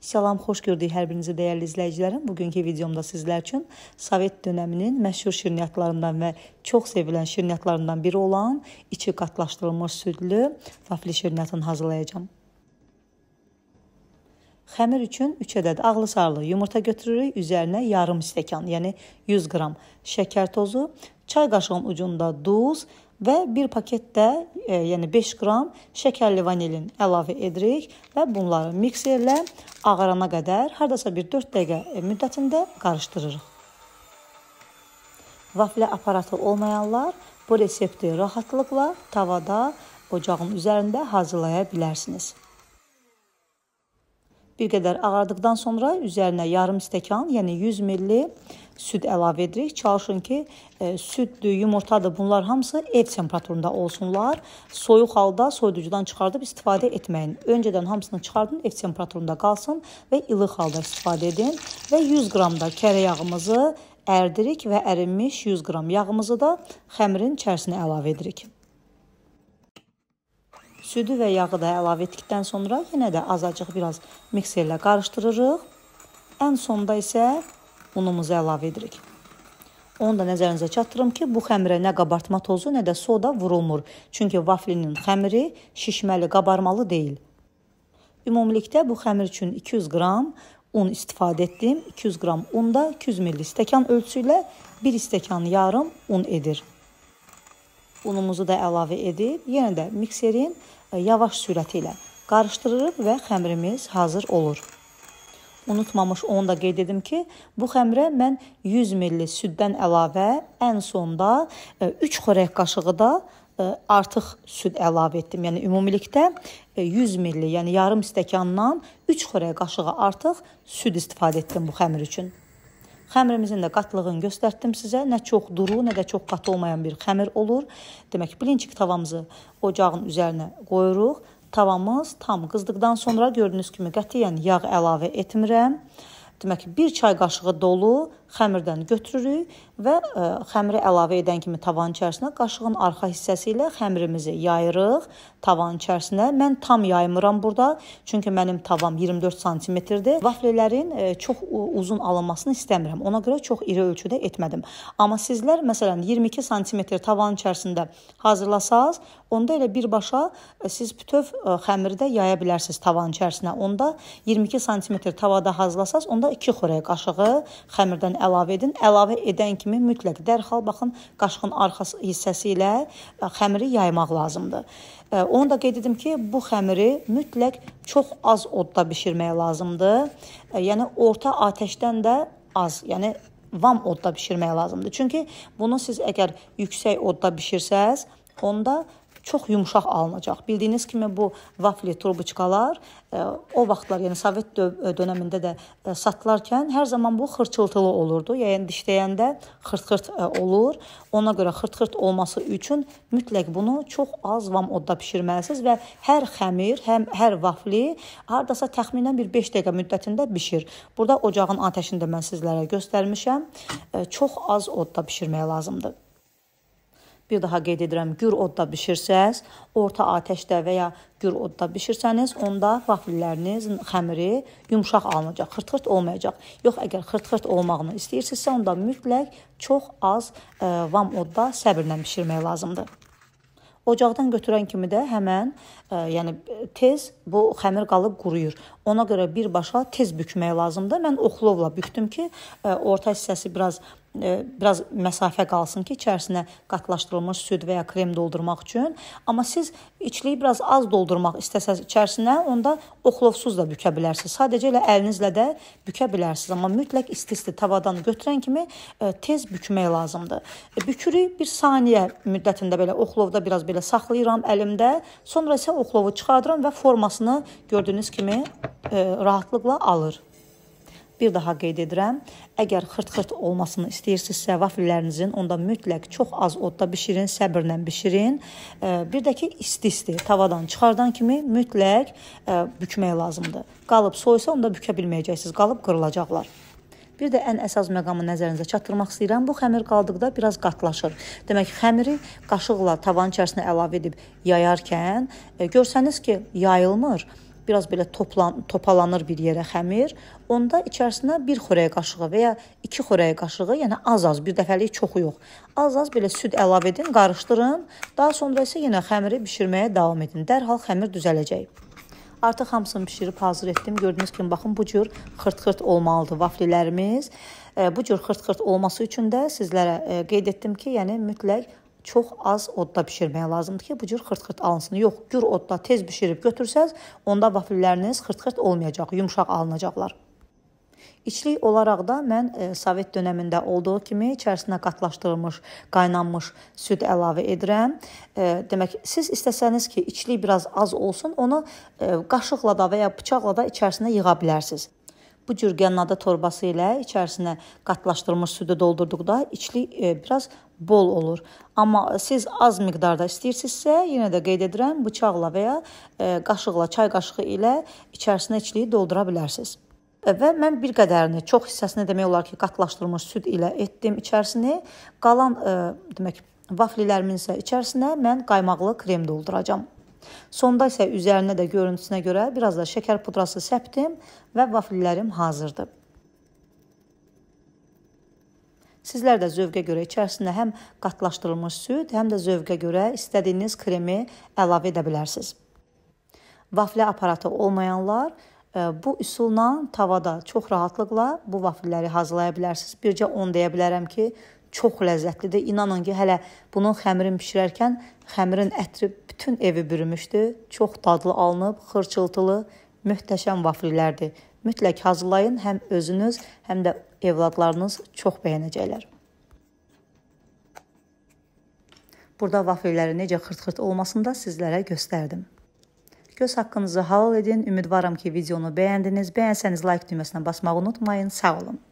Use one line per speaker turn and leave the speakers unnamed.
Salam, xoş gördük hər birinizi dəyərli izləyicilərim. Bugünkü videomda sizlər üçün Sovet dövrünün məşhur şirniyyatlarından və çox sevilən şirniyyatlarından biri olan içi qatlaşdırılmış südlü vafli şirniyyatını hazırlayacağam. Xəmir üçün 3 ədəd ağlı sarılı yumurta götürürük, üzərinə yarım stəkan, yəni 100 qram şəkər tozu, çay qaşığının ucunda duz, və bir paketdə, e, yəni 5 qram şəkərli vanilin əlavə edirik və bunları mikserlə ağarana qədər hardasa bir 4 dəqiqə e, müddətində qarışdırırıq. Vaflə aparatı olmayanlar bu resepti rahatlıqla tavada, ocağın üzərində hazırlaya bilərsiniz. Bir qədər ağardıqdan sonra üzərinə yarım stəkan, yəni 100 ml süd əlavə edirik. Çalışın ki, e, süddür, yumurtadır, bunlar hamısı ev temperaturunda olsunlar. Soyuq halda soyuducudan çıxardıb istifadə etməyin. Öncədən hamısını çıxardın, ev temperaturunda qalsın və ilıq halda istifadə edin və 100 qram da kərə yağımızı ərdirik və ərinmiş 100 qram yağımızı da xəmirin içərisinə əlavə edirik. Südü və yağı da əlavə etdikdən sonra yenə də azacıq biraz mikserlə qarışdırırıq. Ən sonda isə unumuzu əlavə edirik. Onu da nəzərinizə çatdırım ki, bu xəmirə nə qabartma tozu, nə də soda vurulmur. Çünki vaflinin xəmiri şişməli, qabarmalı deyil. Ümumilikdə bu xəmir üçün 200 qram un istifadə etdim. 200 qram unda 200 ml stəkan ölçüsü ilə 1 stəkan yarım un edir. Unumuzu da əlavə edib yenə də mikserin E, yavaş sürəti ilə qarışdırırıq və xəmirimiz hazır olur. Unutmamış onu da qeyd edim ki, bu xəmirə mən 100 ml süddən əlavə ən sonda 3 e, xörək qaşığı da e, artıq süd əlavə etdim. Yəni ümumilikdə 100 ml, yəni yarım stəkandan 3 xörək qaşığı artıq süd istifadə etdim bu xəmir üçün. Xəmirimizin də qatlığını göstərtdim sizə. Nə çox duru, nə də çox qat olmayan bir xəmir olur. Demək, bilinçik tavamızı ocağın üzərinə qoyuruq. Tavamız tam qızdıqdan sonra gördüyünüz kimi qətiyyən yağ əlavə etmirəm. Demək, 1 çay qaşığı dolu xəmirdən götürürük və ə, e, xəmiri əlavə edən kimi tavan içərisinə qaşığın arxa hissəsi ilə xəmirimizi yayırıq tavan içərisinə. Mən tam yaymıram burada, çünki mənim tavam 24 santimetrdir. Vaflələrin ə, e, çox uzun alınmasını istəmirəm. Ona görə çox iri ölçüdə etmədim. Amma sizlər məsələn 22 santimetr tavan içərisində hazırlasaz, onda elə birbaşa ə, e, siz bütöv ə, xəmiri də yaya bilərsiniz tavan içərisinə. Onda 22 santimetr tavada hazırlasaz, onda 2 xörək qaşığı xəmirdən əlavə edin. Əlavə edən kimi mütləq dərhal baxın qaşığın arxası hissəsi ilə e, xəmiri yaymaq lazımdır. E, onu da qeyd edim ki, bu xəmiri mütləq çox az odda bişirmək lazımdır. E, yəni orta atəşdən də az, yəni vam odda bişirmək lazımdır. Çünki bunu siz əgər yüksək odda bişirsəz, onda çox yumşaq alınacaq. Bildiyiniz kimi bu vafli trubuçkalar e, o vaxtlar, yəni Sovet e, dövründə də e, satılarkən hər zaman bu xırçıltılı olurdu. Yəni dişləyəndə xırt-xırt olur. Ona görə xırt-xırt olması üçün mütləq bunu çox az vam odda bişirməlisiniz və hər xəmir, həm hər vafli hardasa təxminən bir 5 dəqiqə müddətində bişir. Burada ocağın atəşini də mən sizlərə göstərmişəm. Çox az odda bişirmək lazımdır. Bir daha qeyd edirəm, gür odda bişirsəz, orta atəşdə və ya gür odda bişirsəniz, onda vafillərinizin xəmiri yumşaq alınacaq, xırt-xırt olmayacaq. Yox, əgər xırt-xırt olmağını istəyirsinizsə, onda mütləq çox az ə, e, vam odda səbirlə bişirmək lazımdır. Ocaqdan götürən kimi də həmin, ə, e, yəni tez bu xəmir qalıb quruyur. Ona görə birbaşa tez bükmək lazımdır. Mən oxlovla bükdüm ki, ə, e, orta hissəsi biraz E, biraz məsafə qalsın ki, içərisinə qatlaşdırılmış süd və ya krem doldurmaq üçün. Amma siz içliyi biraz az doldurmaq istəsəz içərisinə, onda oxlovsuz da bükə bilərsiniz. Sadəcə elə əlinizlə də bükə bilərsiniz, amma mütləq isti-isti tavadan götürən kimi e, tez bükmək lazımdır. E, bükürük 1 saniyə müddətində belə oxlovda biraz belə saxlayıram əlimdə. Sonra isə oxlovu çıxardıram və formasını gördüyünüz kimi rahatlıqla alır. Bir daha qeyd edirəm, əgər xırt-xırt olmasını istəyirsinizsə, vaflərinizin onda mütləq çox az odda bişirin, səbirlə bişirin. Bir də ki, isti-isti tavadan çıxardan kimi mütləq bükmək lazımdır. Qalıb soysa, onda bükə bilməyəcəksiniz, qalıb qırılacaqlar. Bir də ən əsas məqamı nəzərinizə çatdırmaq istəyirəm. Bu xəmir qaldıqda biraz qatlaşır. Demək, xəmiri qaşıqla tavanın içərisinə əlavə edib yayarkən e, görsəniz ki, yayılmır biraz belə toplan topalanır bir yerə xəmir, onda içərisinə 1 xörək qaşığı və ya 2 xörək qaşığı, yəni az-az, bir dəfəlik çoxu yox. Az-az belə süd əlavə edin, qarışdırın. Daha sonra isə yenə xəmiri bişirməyə davam edin. Dərhal xəmir düzələcək. Artıq hamısını bişirib hazır etdim. Gördüyünüz kimi baxın bu cür xırt-xırt olmalıdır vaflilərimiz. E, bu cür xırt-xırt olması üçün də sizlərə e, qeyd etdim ki, yəni mütləq çox az odda bişirmək lazımdır ki, bu cür xırt-xırt alınsın. Yox, gür odda tez bişirib götürsəz, onda vafilləriniz xırt-xırt olmayacaq, yumşaq alınacaqlar. İçlik olaraq da mən e, Sovet dövründə olduğu kimi içərisinə qatlaşdırılmış, qaynanmış süd əlavə edirəm. E, demək, siz istəsəniz ki, içlik biraz az olsun, onu e, qaşıqla da və ya bıçaqla da içərisinə yığa bilərsiniz. Bu cür qənnadı torbası ilə içərisinə qatlaşdırılmış südü doldurduqda içlik e, biraz bol olur. Amma siz az miqdarda istəyirsinizsə, yenə də qeyd edirəm, bıçaqla və ya e, qaşıqla, çay qaşığı ilə içərisinə içliyi doldura bilərsiniz. E, və mən bir qədərini, çox hissəsini demək olar ki, qatlaşdırılmış süd ilə etdim içərisini. Qalan, ə, demək, vaflilərimin isə içərisinə mən qaymaqlı krem dolduracağam. Sonda isə üzərinə də görüntüsünə görə biraz da şəkər pudrası səpdim və vafillərim hazırdır. Sizlər də zövqə görə içərisində həm qatlaşdırılmış süd, həm də zövqə görə istədiyiniz kremi əlavə edə bilərsiniz. Vaflə aparatı olmayanlar e, bu üsulla tavada çox rahatlıqla bu vafilləri hazırlaya bilərsiniz. Bircə 10 deyə bilərəm ki, çox ləzzətlidir. İnanın ki, hələ bunun xəmirin bişirərkən xəmirin ətri bütün evi bürümüşdü. Çox dadlı alınıb, xırçıltılı, möhtəşəm vaflilərdir. Mütləq hazırlayın, həm özünüz, həm də evladlarınız çox bəyənəcəklər. Burada vafilləri necə xırt-xırt olmasını da sizlərə göstərdim. Göz haqqınızı halal edin. Ümidvaram ki, videonu bəyəndiniz. Bəyənsəniz like düyməsinə basmağı unutmayın. Sağ olun.